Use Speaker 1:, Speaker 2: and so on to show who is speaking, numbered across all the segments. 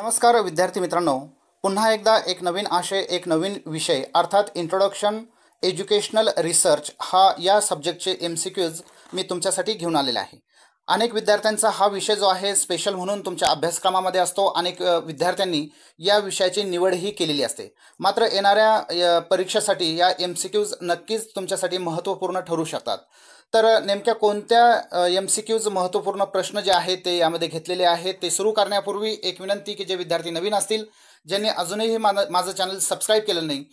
Speaker 1: नमस्कार विद्यार्थी मित्रांनो पुन्हा एकदा एक नवीन आशय एक नवीन विषय अर्थात इंट्रोडक्शन एज्युकेशनल रिसर्च हा या सब्जेक्टचे एम सी क्यूज मी तुमच्यासाठी घेऊन आलेला आहे अनेक विद्यार्थ्यांचा हा विषय जो आहे स्पेशल म्हणून तुमच्या अभ्यासक्रमामध्ये असतो अनेक विद्यार्थ्यांनी या विषयाची निवडही केलेली असते मात्र येणाऱ्या परीक्षेसाठी या एम सी क्यूज नक्कीच तुमच्यासाठी महत्त्वपूर्ण ठरू शकतात तर नेमक्या कोणत्या एम सी क्यूज महत्त्वपूर्ण प्रश्न जे आहेत ते यामध्ये घेतलेले आहेत ते सुरू करण्यापूर्वी एक विनंती की जे विद्यार्थी नवीन असतील ज्यांनी अजूनही माझं चॅनल सबस्क्राईब केलं नाही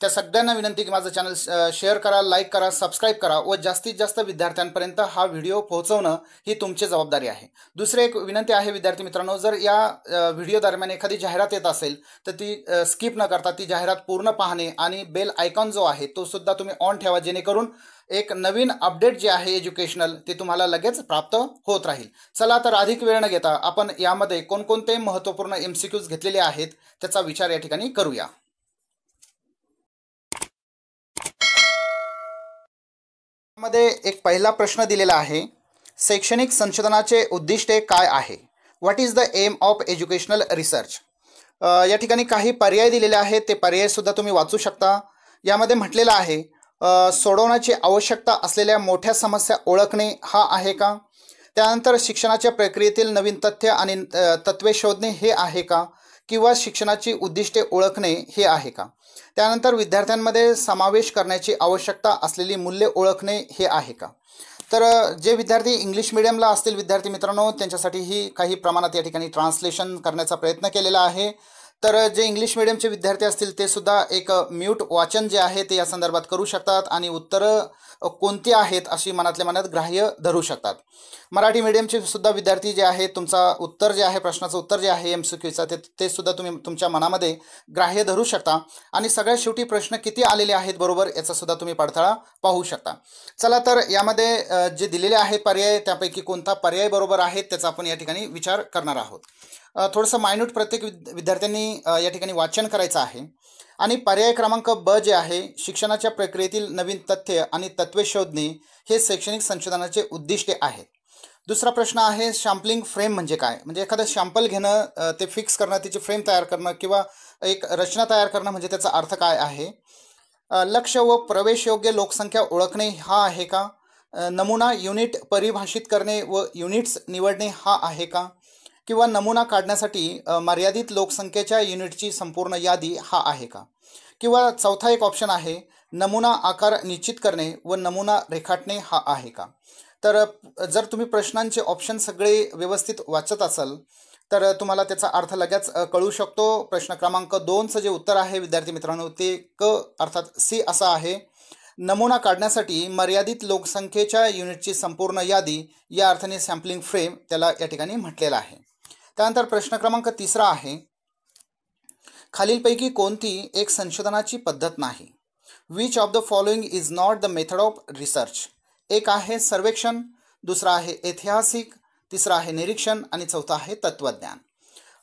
Speaker 1: त्या सगळ्यांना विनंती की माझं चॅनल शेअर करा लाईक करा सबस्क्राईब करा व जास्तीत जास्त विद्यार्थ्यांपर्यंत हा व्हिडिओ पोहोचवणं ही तुमची जबाबदारी आहे दुसरी एक विनंती आहे विद्यार्थी मित्रांनो जर या व्हिडिओ दरम्यान एखादी जाहिरात येत असेल तर ती स्किप न करता ती जाहिरात पूर्ण पाहणे आणि बेल आयकॉन जो आहे तो सुद्धा तुम्ही ऑन ठेवा जेणेकरून एक नवीन अपडेट जे आहे एज्युकेशनल ते तुम्हाला लगेच प्राप्त होत राहील चला तर अधिक वेळ न घेता आपण यामध्ये कोणकोणते महत्त्वपूर्ण एमसीक्यूज घेतलेले आहेत त्याचा विचार या ठिकाणी करूया मध्ये एक पहिला प्रश्न दिलेला आहे शैक्षणिक संशोधनाचे उद्दिष्टे काय आहे what is the aim of educational research या ठिकाणी काही पर्याय दिलेले आहेत ते पर्यायसुद्धा तुम्ही वाचू शकता यामध्ये म्हटलेलं आहे सोडवण्याची आवश्यकता असलेल्या मोठ्या समस्या ओळखणे हा आहे का त्यानंतर शिक्षणाच्या प्रक्रियेतील नवीन तथ्य आणि तत्वे शोधणे हे आहे का किंवा शिक्षणाची उद्दिष्टे ओळखणे हे आहे का त्यानंतर विद्यार्थ्यांमध्ये समावेश करण्याची आवश्यकता असलेली मूल्ये ओळखणे हे आहे का तर जे विद्यार्थी इंग्लिश मिडियमला असतील विद्यार्थी मित्रांनो त्यांच्यासाठी ही काही प्रमाणात या ठिकाणी ट्रान्सलेशन करण्याचा प्रयत्न केलेला आहे तर जे इंग्लिश मिडियमचे विद्यार्थी असतील ते सुद्धा एक म्यूट वाचन जे आहे ते या संदर्भात करू शकतात आणि उत्तरं कोणती आहेत अशी मनातल्या मनात ग्राह्य धरू शकतात मराठी मीडियमचे सुद्धा विद्यार्थी जे आहेत तुमचा उत्तर जे आहे प्रश्नाचं उत्तर जे आहे एम सी क्यूचा ते सुद्धा तुम्ही तुमच्या मनामध्ये ग्राह्य धरू शकता आणि सगळ्यात शेवटी प्रश्न किती आलेले आहेत बरोबर याचा सुद्धा तुम्ही पडताळा पाहू शकता चला तर यामध्ये जे दिलेले आहेत पर्याय त्यापैकी कोणता पर्याय बरोबर आहे त्याचा आपण या ठिकाणी विचार करणार आहोत थोडंसं मायन्यूट प्रत्येक विद्यार्थ्यांनी या ठिकाणी वाचन करायचं आहे आणि पर्याय क्रमांक ब जे आहे शिक्षणाच्या प्रक्रियेतील नवीन तथ्य आणि तत्वे शोधणे हे शैक्षणिक संशोधनाचे उद्दिष्टे आहे दुसरा प्रश्न आहे शॅम्पलिंग फ्रेम म्हणजे काय म्हणजे एखादं शॅम्पल घेणं ते फिक्स करणं त्याची फ्रेम तयार करणं किंवा एक रचना तयार करणं म्हणजे त्याचा अर्थ काय आहे लक्ष व प्रवेशयोग्य लोकसंख्या ओळखणे हा आहे का नमुना युनिट परिभाषित करणे व युनिट्स निवडणे हा आहे का किंवा नमुना काढण्यासाठी मर्यादित लोकसंख्येच्या युनिटची संपूर्ण यादी हा आहे का किंवा चौथा एक ऑप्शन आहे नमुना आकार निश्चित करणे व नमुना रेखाटणे हा आहे का तर जर तुम्ही प्रश्नांचे ऑप्शन सगळे व्यवस्थित वाचत असाल तर तुम्हाला त्याचा अर्थ लगेच कळू शकतो प्रश्न क्रमांक दोनचं जे उत्तर आहे विद्यार्थी मित्रांनो ते क अर्थात सी असा आहे नमुना काढण्यासाठी मर्यादित लोकसंख्येच्या युनिटची संपूर्ण यादी या अर्थाने सॅम्पलिंग फ्रेम त्याला या ठिकाणी म्हटलेलं आहे त्यानंतर प्रश्न क्रमांक तिसरा आहे खालीलपैकी कोणती एक संशोधनाची पद्धत नाही which of the following is not the method of research एक आहे सर्वेक्षण दुसरा आहे ऐतिहासिक तिसरा आहे निरीक्षण आणि चौथा आहे तत्त्वज्ञान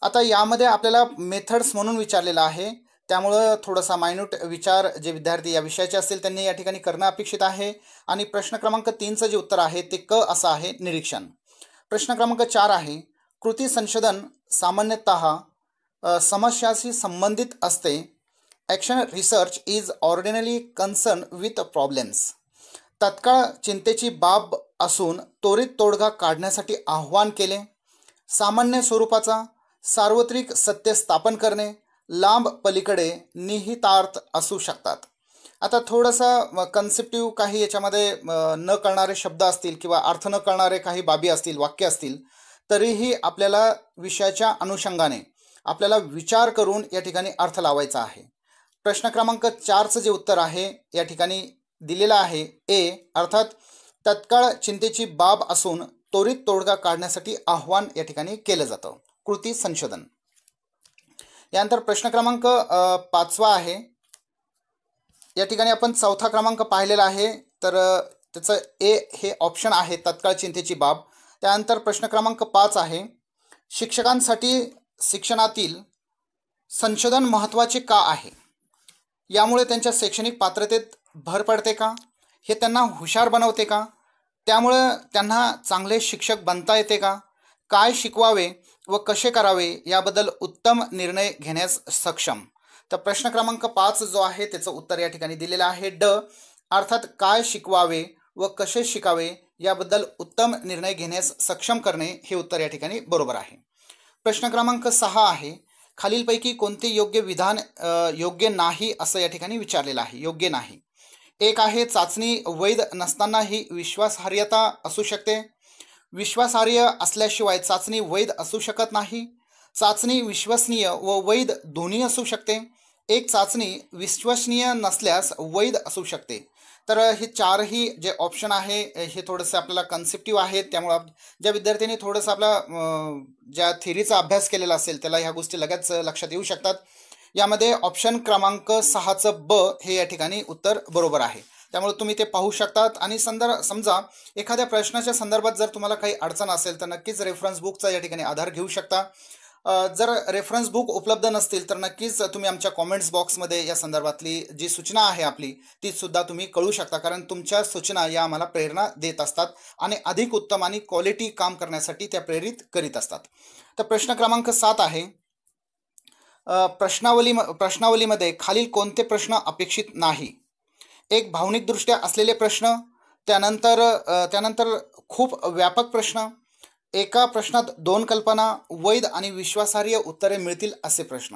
Speaker 1: आता यामध्ये आपल्याला मेथड्स म्हणून विचारलेलं आहे त्यामुळं थोडासा मायन्यूट विचार जे विद्यार्थी या विषयाचे असतील त्यांनी या ठिकाणी करणं अपेक्षित आहे आणि प्रश्न क्रमांक तीनचं जे उत्तर आहे ते क असं आहे निरीक्षण प्रश्न क्रमांक चार आहे कृती संशोधन सामान्यत समस्याशी संबंधित असते action research is ordinarily concern with problems तत्काळ चिंतेची बाब असून त्वरित तोडगा काढण्यासाठी आव्हान केले सामान्य स्वरूपाचा सार्वत्रिक सत्य स्थापन करणे लांब पलीकडे निहितार्थ असू शकतात आता थोडासा कन्सेप्टिव्ह काही याच्यामध्ये न कळणारे शब्द असतील किंवा अर्थ न कळणारे काही बाबी असतील वाक्य असतील तरीही आपल्याला विषयाच्या अनुषंगाने आपल्याला विचार करून या ठिकाणी अर्थ लावायचा आहे प्रश्न क्रमांक चारचं जे उत्तर आहे या ठिकाणी दिलेलं आहे ए अर्थात तत्काळ चिंतेची बाब असून त्वरित तोडगा काढण्यासाठी आव्हान या ठिकाणी केलं जातं कृती संशोधन यानंतर प्रश्न क्रमांक पाचवा आहे या ठिकाणी आपण चौथा क्रमांक पाहिलेला आहे तर त्याचं ए हे ऑप्शन आहे तत्काळ चिंतेची बाब त्यानंतर प्रश्न क्रमांक पाच आहे शिक्षकांसाठी शिक्षणातील संशोधन महत्त्वाचे का आहे यामुळे त्यांच्या शैक्षणिक पात्रतेत भर पडते का हे त्यांना हुशार बनवते का त्यामुळं त्यांना चांगले शिक्षक बनता येते का काय शिकवावे व कसे करावे याबद्दल उत्तम निर्णय घेण्यास सक्षम तर प्रश्न क्रमांक पाच जो आहे त्याचं उत्तर या ठिकाणी दिलेलं आहे ड अर्थात काय शिकवावे व कसे शिकावे याबद्दल उत्तम निर्णय घेण्यास सक्षम करणे हे उत्तर या ठिकाणी बरोबर आहे प्रश्न क्रमांक सहा आहे खालीलपैकी कोणते योग्य विधान योग्य नाही असं या ठिकाणी विचारलेलं आहे योग्य नाही एक आहे चाचणी वैध नसतानाही विश्वासार्हता असू शकते विश्वासार्ह असल्याशिवाय चाचणी वैध असू शकत नाही चाचणी विश्वसनीय व वैध दोन्ही असू शकते एक चाचणी विश्वसनीय नसल्यास वैध असू शकते तर हे चारही जे ऑप्शन आहे हे थोडंसं आपल्याला कन्सेप्टिव्ह आहे त्यामुळं ज्या विद्यार्थ्यांनी थोडंसं आपला ज्या थेरीचा अभ्यास केलेला असेल त्याला ह्या गोष्टी लगेच लक्षात येऊ शकतात यामध्ये ऑप्शन क्रमांक सहाचं ब हे या ठिकाणी उत्तर बरोबर आहे त्यामुळे तुम्ही ते पाहू शकतात आणि संदर्भ समजा एखाद्या प्रश्नाच्या संदर्भात जर तुम्हाला काही अडचण असेल तर नक्कीच रेफरन्स बुकचा या ठिकाणी आधार घेऊ शकता जर रेफरन्स बुक उपलब्ध नसतील तर नक्कीच तुम्ही आमच्या कॉमेंट्स बॉक्समध्ये या संदर्भातली जी सूचना आहे आपली ती सुद्धा तुम्ही कळू शकता कारण तुमच्या सूचना या आम्हाला प्रेरणा देत असतात आणि अधिक उत्तम आणि क्वालिटी काम करण्यासाठी त्या प्रेरित करीत असतात तर प्रश्न क्रमांक सात आहे प्रश्नावली प्रश्नावलीमध्ये खालील कोणते प्रश्न अपेक्षित नाही एक भावनिकदृष्ट्या असलेले प्रश्न त्यानंतर त्यानंतर खूप व्यापक प्रश्न एका प्रश्नात दोन कल्पना वैध आणि विश्वासार्ह उत्तरे मिळतील असे प्रश्न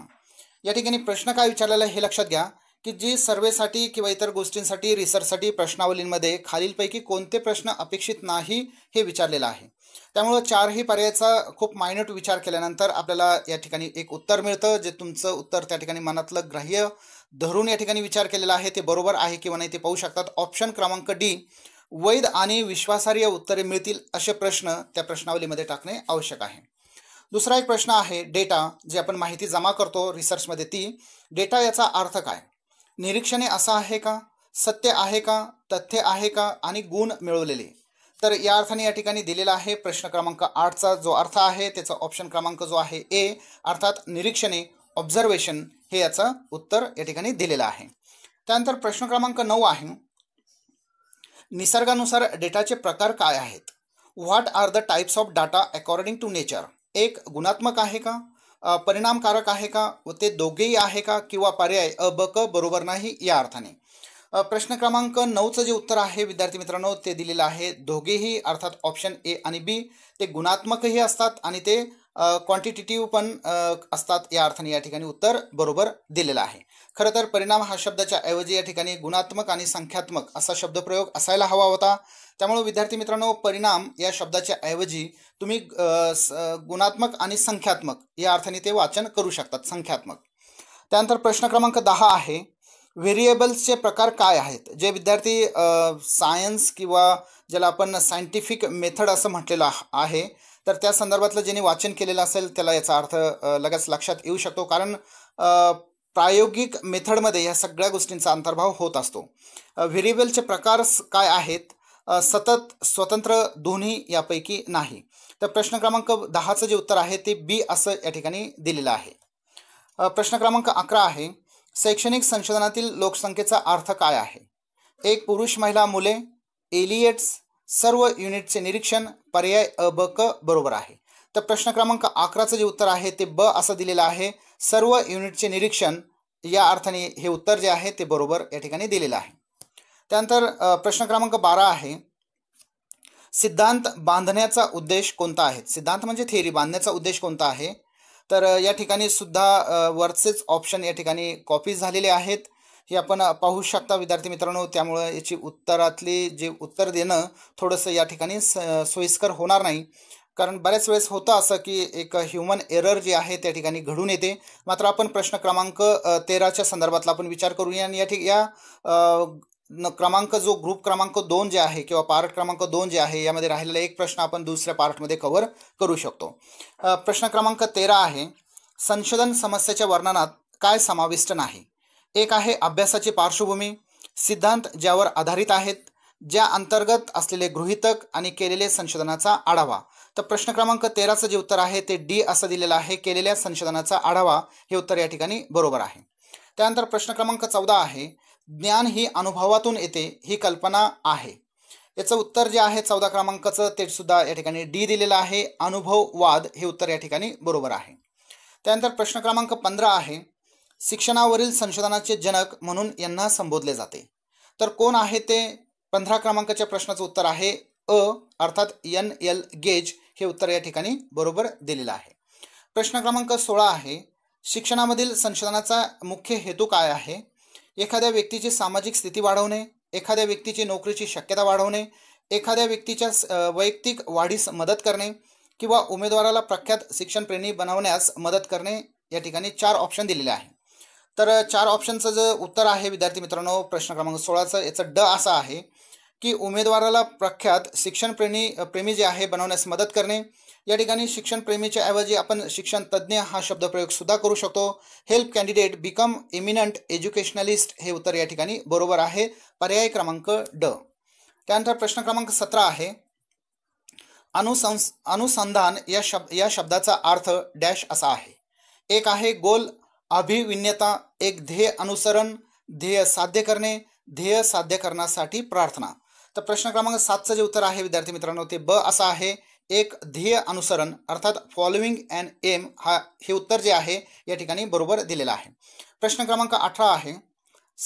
Speaker 1: या ठिकाणी प्रश्न काय विचारलेला आहे हे लक्षात घ्या की जी सर्वेसाठी किंवा इतर गोष्टींसाठी रिसर्चसाठी प्रश्नावलींमध्ये खालीलपैकी कोणते प्रश्न अपेक्षित नाही हे विचारलेलं आहे त्यामुळं चारही पर्यायाचा खूप मायन्यूट विचार केल्यानंतर आपल्याला या ठिकाणी एक उत्तर मिळतं जे तुमचं उत्तर त्या ठिकाणी मनातलं ग्राह्य धरून या ठिकाणी विचार केलेला आहे ते बरोबर आहे किंवा नाही ते पाहू शकतात ऑप्शन क्रमांक डी वैध आणि विश्वासार्ह उत्तरे मिळतील असे प्रश्न त्या प्रश्नावलीमध्ये टाकणे आवश्यक आहे दुसरा एक प्रश्न आहे डेटा जे आपण माहिती जमा करतो रिसर्चमध्ये ती डेटा याचा अर्थ काय निरीक्षणे असा आहे का सत्य आहे का तथ्य आहे का आणि गुण मिळवलेले तर या अर्थाने या ठिकाणी दिलेला आहे प्रश्न क्रमांक आठचा जो अर्थ आहे त्याचा ऑप्शन क्रमांक जो आहे ए अर्थात निरीक्षणे ऑब्झर्वेशन हे याचं उत्तर या ठिकाणी दिलेलं आहे त्यानंतर प्रश्न क्रमांक नऊ आहे निसर्गानुसार डेटाचे प्रकार काय आहेत what are the types of data according to nature एक गुणात्मक आहे का परिणामकारक आहे का व ते दोघेही आहे का किंवा पर्याय अ ब क बरोबर नाही या अर्थाने प्रश्न क्रमांक नऊचं जे उत्तर आहे विद्यार्थी मित्रांनो ते दिलेलं आहे दोघेही अर्थात ऑप्शन ए आणि बी ते गुणात्मकही असतात आणि ते क्वांटिटेटिव्ह पण असतात या अर्थाने या ठिकाणी उत्तर बरोबर दिलेलं आहे खरं तर परिणाम हा शब्दाच्या ऐवजी या ठिकाणी गुणात्मक आणि संख्यात्मक असा शब्दप्रयोग असायला हवा होता त्यामुळे विद्यार्थी मित्रांनो परिणाम या शब्दाच्या ऐवजी तुम्ही गुणात्मक आणि संख्यात्मक या अर्थाने ते वाचन करू शकतात संख्यात्मक त्यानंतर प्रश्न क्रमांक दहा आहे व्हेरिएबल्सचे प्रकार काय आहेत जे विद्यार्थी सायन्स किंवा ज्याला आपण सायंटिफिक मेथड असं म्हटलेलं आहे तर त्या संदर्भातलं ज्यांनी वाचन केलेलं असेल त्याला याचा अर्थ लगेच लक्षात येऊ शकतो कारण प्रायोगिक मेथडमध्ये या सगळ्या गोष्टींचा अंतर्भाव होत असतो व्हेरिएबलचे प्रकार काय आहेत सतत स्वतंत्र दोन्ही यापैकी नाही तर प्रश्न क्रमांक दहाचं जे उत्तर आहे ते बी असं या ठिकाणी दिलेलं आहे प्रश्न क्रमांक अकरा आहे शैक्षणिक संशोधनातील लोकसंख्येचा अर्थ काय आहे एक पुरुष महिला मुले एलियट्स सर्व युनिटचे निरीक्षण पर्याय अ ब क बरोबर आहे तर प्रश्न क्रमांक अकराचं जे उत्तर आहे ते ब असं दिलेलं आहे सर्व युनिटचे निरीक्षण या अर्थाने हे उत्तर जे आहे ते बरोबर या ठिकाणी दिलेलं आहे त्यानंतर प्रश्न क्रमांक बारा आहे सिद्धांत बांधण्याचा उद्देश कोणता आहे सिद्धांत म्हणजे थेअरी बांधण्याचा उद्देश कोणता आहे तर या ठिकाणी सुद्धा वरचेच ऑप्शन या ठिकाणी कॉपी झालेले आहेत हे आपण पाहू शकता विद्यार्थी मित्रांनो त्यामुळं याची उत्तरातली जे उत्तर देणं थोडंसं या ठिकाणी स सोयीस्कर होणार नाही कारण बऱ्याच वेळेस होतं असं की एक ह्युमन एरर जे आहे त्या ठिकाणी घडून येते मात्र आपण प्रश्न क्रमांक तेराच्या संदर्भातला आपण विचार करूया आणि या ठिक या क्रमांक जो ग्रुप क्रमांक दोन जे आहे किंवा पार्ट क्रमांक दोन जे आहे यामध्ये राहिलेला एक प्रश्न आपण दुसऱ्या पार्टमध्ये कव्हर करू शकतो प्रश्न क्रमांक तेरा आहे संशोधन समस्येच्या वर्णनात काय समाविष्ट नाही एक आहे अभ्यासाची पार्श्वभूमी सिद्धांत ज्यावर आधारित आहेत ज्या अंतर्गत असलेले गृहितक आणि केलेले संशोधनाचा आढावा तर प्रश्न क्रमांक तेराचं जे उत्तर आहे ते डी असं दिलेलं आहे केलेल्या संशोधनाचा आढावा हे उत्तर या ठिकाणी बरोबर आहे त्यानंतर प्रश्न क्रमांक चौदा आहे ज्ञान ही अनुभवातून येते ही कल्पना आहे याचं उत्तर जे आहे चौदा क्रमांकाचं ते सुद्धा या ठिकाणी डी दिलेलं आहे अनुभववाद हे उत्तर या ठिकाणी बरोबर आहे त्यानंतर प्रश्न क्रमांक पंधरा आहे शिक्षणावरील संशोधनाचे जनक म्हणून यांना संबोधले जाते तर कोण आहे ते पंधरा क्रमांकाच्या प्रश्नाचं उत्तर आहे अ अर्थात एन एल गेज हे उत्तर या ठिकाणी बरोबर दिलेलं आहे प्रश्न क्रमांक सोळा आहे शिक्षणामधील संशोधनाचा मुख्य हेतू काय आहे एखाद्या व्यक्तीची सामाजिक स्थिती वाढवणे एखाद्या व्यक्तीची नोकरीची शक्यता वाढवणे एखाद्या व्यक्तीच्या वैयक्तिक वाढीस मदत करणे किंवा उमेदवाराला प्रख्यात शिक्षणप्रेमी बनवण्यास मदत करणे या ठिकाणी चार ऑप्शन दिलेले आहे तर चार ऑप्शनचं जे उत्तर आहे विद्यार्थी मित्रांनो प्रश्न क्रमांक सोळाचं याचं ड असा आहे की उमेदवाराला प्रख्यात शिक्षणप्रेमी प्रेमी जे आहे बनवण्यास मदत करणे या ठिकाणी शिक्षणप्रेमीच्या ऐवजी आपण शिक्षण तज्ज्ञ हा प्रयोग सुद्धा करू शकतो help candidate become eminent educationalist हे उत्तर या ठिकाणी बरोबर आहे पर्याय क्रमांक ड त्यानंतर प्रश्न क्रमांक सतरा आहे अनुसंस अनुसंधान या शब्द या शब्दाचा अर्थ डॅश असा आहे एक आहे गोल अभिविन्यता एक ध्येय अनुसरण ध्येय साध्य करणे ध्येय साध्य करण्यासाठी प्रार्थना तर प्रश्न क्रमांक सातचं जे उत्तर आहे विद्यार्थी मित्रांनो ते ब असं आहे एक ध्येय अनुसरण अर्थात फॉलोइंग अँड एम हा हे उत्तर जे आहे या ठिकाणी बरोबर दिलेलं आहे प्रश्न क्रमांक अठरा आहे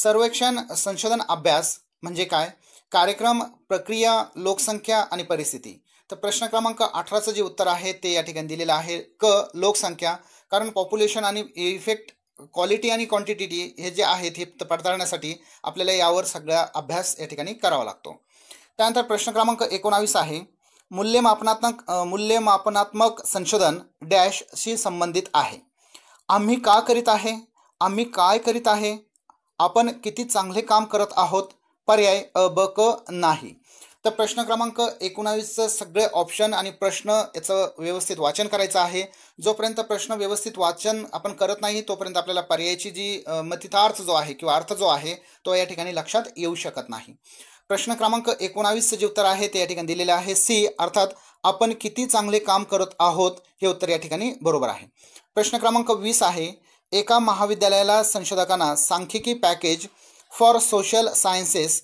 Speaker 1: सर्वेक्षण संशोधन अभ्यास म्हणजे काय कार्यक्रम प्रक्रिया लोकसंख्या आणि परिस्थिती तर प्रश्न क्रमांक अठराचं जे उत्तर आहे ते या ठिकाणी दिलेलं आहे क लोकसंख्या कारण पॉप्युलेशन आणि इफेक्ट क्वालिटी आणि क्वांटिटी हे जे आहेत हे पडताळण्यासाठी आपल्याला यावर सगळा अभ्यास या ठिकाणी करावा लागतो त्यानंतर प्रश्न क्रमांक एकोणावीस आहे मूल्यमापनात्मक मूल्यमापनात्मक संशोधन डॅशशी संबंधित आहे आम्ही का करीत आहे आम्ही काय करीत आहे आपण किती चांगले काम करत आहोत पर्याय अ ब क नाही तर प्रश्न क्रमांक एकोणावीसचं सगळे ऑप्शन आणि प्रश्न याचं व्यवस्थित वाचन करायचं आहे जोपर्यंत प्रश्न व्यवस्थित वाचन आपण करत नाही तोपर्यंत आपल्याला पर्यायाची जी मतितार्थ जो आहे किंवा अर्थ जो आहे तो या ठिकाणी लक्षात येऊ शकत नाही प्रश्न क्रमांक एकोणावीसचं जे उत्तर आहे ते या ठिकाणी दिलेलं आहे सी अर्थात आपण किती चांगले काम करत आहोत हे उत्तर या ठिकाणी बरोबर आहे प्रश्न क्रमांक वीस आहे एका महाविद्यालयाला संशोधकांना सांख्यिकी package for social sciences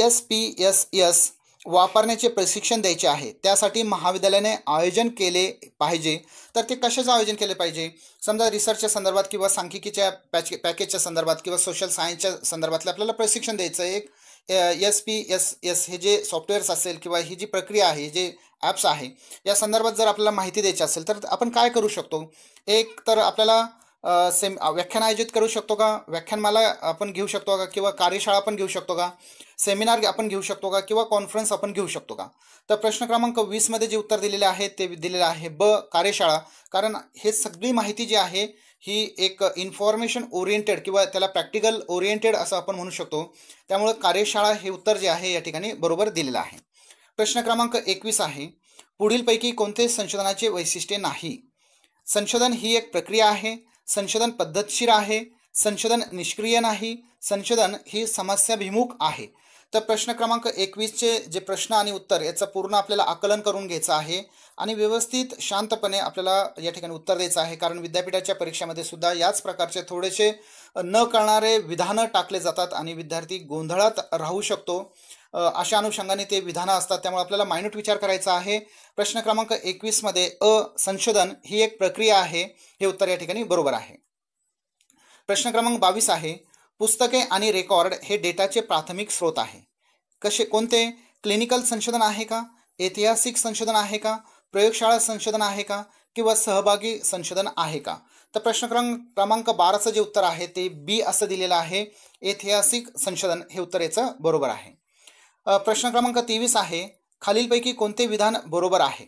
Speaker 1: S P S S वापरण्याचे प्रशिक्षण द्यायचे आहे त्यासाठी महाविद्यालयाने आयोजन केले पाहिजे तर ते कशाचं आयोजन केले पाहिजे समजा रिसर्चच्या संदर्भात किंवा सांख्यिकीच्या पॅच पॅकेजच्या संदर्भात किंवा सोशल सायन्सच्या संदर्भातले आपल्याला प्रशिक्षण द्यायचं एक एस पी एस एस हे जे सॉफ्टवेअर्स असेल किंवा ही जी प्रक्रिया आहे जे ॲप्स आहे या संदर्भात जर आपल्याला माहिती द्यायची असेल तर आपण काय करू शकतो एक तर आपल्याला सेम व्याख्यान आयोजित करू शकतो का व्याख्यानमाला आपण घेऊ शकतो का किंवा कार्यशाळा आपण घेऊ शकतो का सेमिनार आपण घेऊ शकतो का किंवा कॉन्फरन्स आपण घेऊ शकतो का तर प्रश्न क्रमांक वीसमध्ये जे उत्तर दिलेले आहे ते दिलेलं आहे ब कार्यशाळा कारण हे सगळी माहिती जी आहे ही एक इन्फॉर्मेशन ओरिएंटेड किंवा त्याला प्रॅक्टिकल ओरिएंटेड असं आपण म्हणू शकतो त्यामुळं कार्यशाळा हे उत्तर जे आहे या ठिकाणी बरोबर दिलेलं आहे प्रश्न क्रमांक एकवीस आहे पुढीलपैकी कोणते संशोधनाचे वैशिष्ट्य नाही संशोधन ही एक प्रक्रिया आहे संशोधन पद्धतशीर आहे संशोधन निष्क्रिय नाही संशोधन ही समस्याभिमुख आहे तर प्रश्न क्रमांक एकवीसचे जे प्रश्न आणि उत्तर याचं पूर्ण आपल्याला आकलन करून घ्यायचं आहे आणि व्यवस्थित शांतपणे आपल्याला या ठिकाणी उत्तर द्यायचं आहे कारण विद्यापीठाच्या परीक्षेमध्ये सुद्धा याच प्रकारचे थोडेसे न करणारे विधानं टाकले जातात आणि विद्यार्थी गोंधळात राहू शकतो अशा अनुषंगाने ते विधानं असतात त्यामुळे आपल्याला मायन्यूट विचार करायचा आहे प्रश्न क्रमांक एकवीसमध्ये अ संशोधन ही एक प्रक्रिया आहे हे उत्तर या ठिकाणी बरोबर आहे प्रश्न क्रमांक बावीस आहे पुस्तके आणि रेकॉर्ड हे डेटाचे प्राथमिक स्रोत आहे कसे कोणते क्लिनिकल संशोधन आहे का ऐतिहासिक संशोधन आहे का प्रयोगशाळा संशोधन आहे का किंवा सहभागी संशोधन आहे का तर प्रश्न क्रम क्रमांक बाराचं जे उत्तर आहे ते बी असं दिलेलं आहे ऐतिहासिक संशोधन हे उत्तर याचं बरोबर आहे प्रश्न क्रमांक तेवीस आहे खालीलपैकी कोणते विधान बरोबर आहे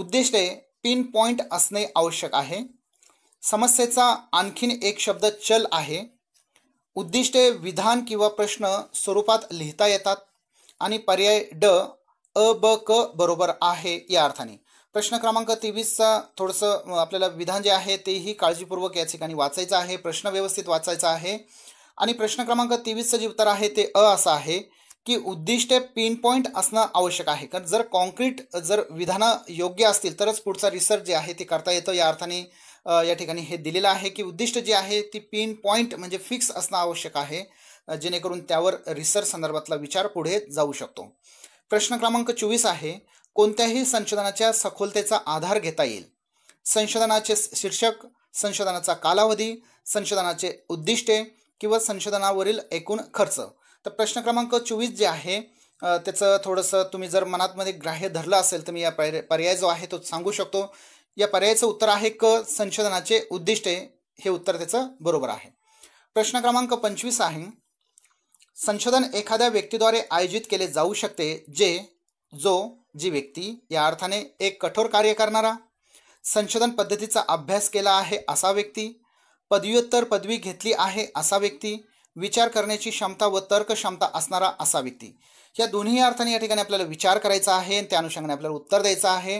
Speaker 1: उद्दिष्टे पिन पॉइंट असणे आवश्यक आहे समस्येचा आणखीन एक शब्द चल आहे उद्दिष्टे विधान किंवा प्रश्न स्वरूपात लिहिता येतात आणि पर्याय ड अ ब क बरोबर आहे या अर्थाने प्रश्न क्रमांक तेवीसचा थोडंसं आपल्याला विधान जे आहे तेही काळजीपूर्वक या ठिकाणी वाचायचं आहे प्रश्न व्यवस्थित वाचायचा आहे आणि प्रश्न क्रमांक तेवीसचं जे उत्तर आहे ते अ असं आहे की उद्दिष्टे पिन पॉईंट असणं आवश्यक आहे कारण जर कॉन्क्रीट जर विधानं योग्य असतील तरच पुढचा रिसर्च जे आहे ते करता येतं या अर्थाने या ठिकाणी हे दिलेलं आहे की उद्दिष्ट जे आहे ती पिन पॉईंट म्हणजे फिक्स असणं आवश्यक आहे जेणेकरून त्यावर रिसर्च संदर्भातला विचार पुढे जाऊ शकतो प्रश्न क्रमांक चोवीस आहे कोणत्याही संशोधनाच्या सखोलतेचा आधार घेता येईल संशोधनाचे शीर्षक संशोधनाचा कालावधी संशोधनाचे उद्दिष्टे किंवा संशोधनावरील एकूण खर्च तर प्रश्न क्रमांक चोवीस जे आहे त्याचं थोडंसं तुम्ही जर मनातमध्ये ग्राह्य धरलं असेल तर मी या पर्याय जो आहे तो सांगू शकतो या पर्यायाचं उत्तर आहे क संशोधनाचे उद्दिष्ट हे उत्तर त्याचं बरोबर आहे प्रश्न क्रमांक पंचवीस आहे संशोधन एखाद्या व्यक्तीद्वारे आयोजित केले जाऊ शकते जे जो जी व्यक्ती या अर्थाने एक कठोर कार्य करणारा संशोधन पद्धतीचा अभ्यास केला आहे असा व्यक्ती पदव्युत्तर पदवी घेतली आहे असा व्यक्ती विचार करण्याची क्षमता व तर्क क्षमता असणारा असा व्यक्ती या दोन्ही अर्थाने या ठिकाणी आपल्याला विचार करायचा आहे आणि त्या अनुषंगाने आपल्याला उत्तर द्यायचं आहे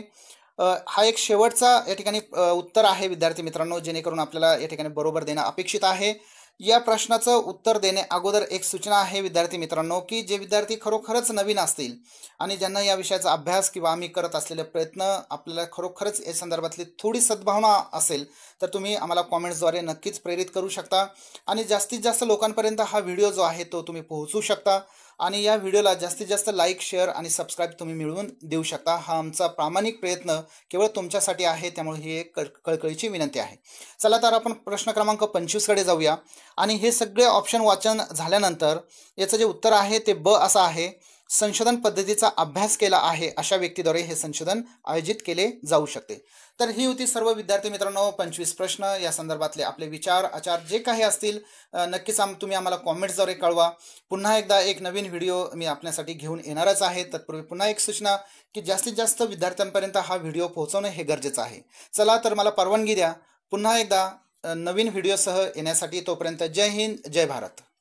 Speaker 1: हा एक शेवटचा या ठिकाणी उत्तर आहे विद्यार्थी मित्रांनो जेणेकरून आपल्याला या ठिकाणी बरोबर देणं अपेक्षित आहे या प्रश्नाचं उत्तर देणे अगोदर एक सूचना आहे विद्यार्थी मित्रांनो की जे विद्यार्थी खरोखरच नवीन असतील आणि ज्यांना या विषयाचा अभ्यास किंवा आम्ही करत असलेले प्रयत्न आपल्याला खरोखरच या संदर्भातली थोडी सद्भावना असेल तर तुम्ही आम्हाला कॉमेंट्सद्वारे नक्कीच प्रेरित करू शकता आणि जास्तीत जास्त लोकांपर्यंत हा व्हिडिओ जो आहे तो तुम्ही पोहोचू शकता आणि या व्हिडिओला जास्तीत जास्त लाईक शेअर आणि सबस्क्राईब तुम्ही मिळवून देऊ शकता हा आमचा प्रामाणिक प्रयत्न केवळ तुमच्यासाठी आहे त्यामुळे ही एक कळकळीची विनंती आहे चला तर आपण प्रश्न क्रमांक पंचवीसकडे जाऊया आणि हे सगळे ऑप्शन वाचन झाल्यानंतर याचं जे उत्तर आहे ते ब असं आहे संशोधन पद्धतीचा अभ्यास केला आहे अशा व्यक्तीद्वारे हे संशोधन आयोजित केले जाऊ शकते तर ही होती सर्व विद्यार्थी मित्रांनो पंचवीस प्रश्न या संदर्भातले आपले विचार आचार जे काही असतील नक्कीच आम तुम्ही आम्हाला कॉमेंट्सद्वारे कळवा पुन्हा एकदा एक नवीन व्हिडिओ मी आपल्यासाठी घेऊन येणारच आहे तत्पूर्वी पुन्हा एक सूचना की जास्तीत जास्त विद्यार्थ्यांपर्यंत हा व्हिडिओ पोहोचवणं हे गरजेचं आहे चला तर मला परवानगी द्या पुन्हा एकदा नवीन व्हिडिओसह येण्यासाठी तोपर्यंत जय हिंद जय भारत